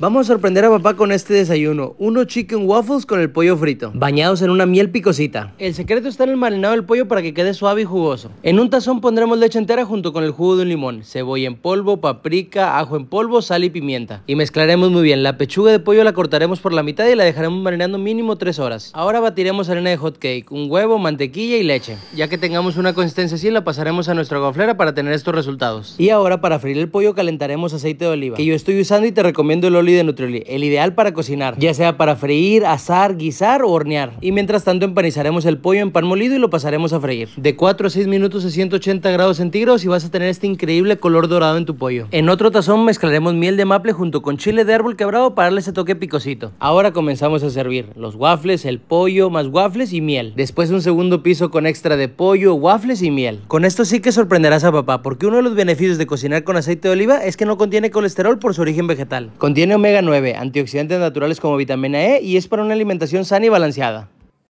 Vamos a sorprender a papá con este desayuno. Unos chicken waffles con el pollo frito, bañados en una miel picosita. El secreto está en el marinado del pollo para que quede suave y jugoso. En un tazón pondremos leche entera junto con el jugo de un limón, cebolla en polvo, paprika, ajo en polvo, sal y pimienta. Y mezclaremos muy bien. La pechuga de pollo la cortaremos por la mitad y la dejaremos marinando mínimo 3 horas. Ahora batiremos harina de hot cake, un huevo, mantequilla y leche. Ya que tengamos una consistencia así, la pasaremos a nuestra goflera para tener estos resultados. Y ahora para freír el pollo calentaremos aceite de oliva, que yo estoy usando y te recomiendo el oliva de Nutrioli, el ideal para cocinar, ya sea para freír, asar, guisar o hornear. Y mientras tanto empanizaremos el pollo en pan molido y lo pasaremos a freír. De 4 a 6 minutos a 180 grados centígrados y vas a tener este increíble color dorado en tu pollo. En otro tazón mezclaremos miel de maple junto con chile de árbol quebrado para darle ese toque picosito. Ahora comenzamos a servir los waffles, el pollo, más waffles y miel. Después un segundo piso con extra de pollo, waffles y miel. Con esto sí que sorprenderás a papá porque uno de los beneficios de cocinar con aceite de oliva es que no contiene colesterol por su origen vegetal. Contiene omega 9, antioxidantes naturales como vitamina E y es para una alimentación sana y balanceada.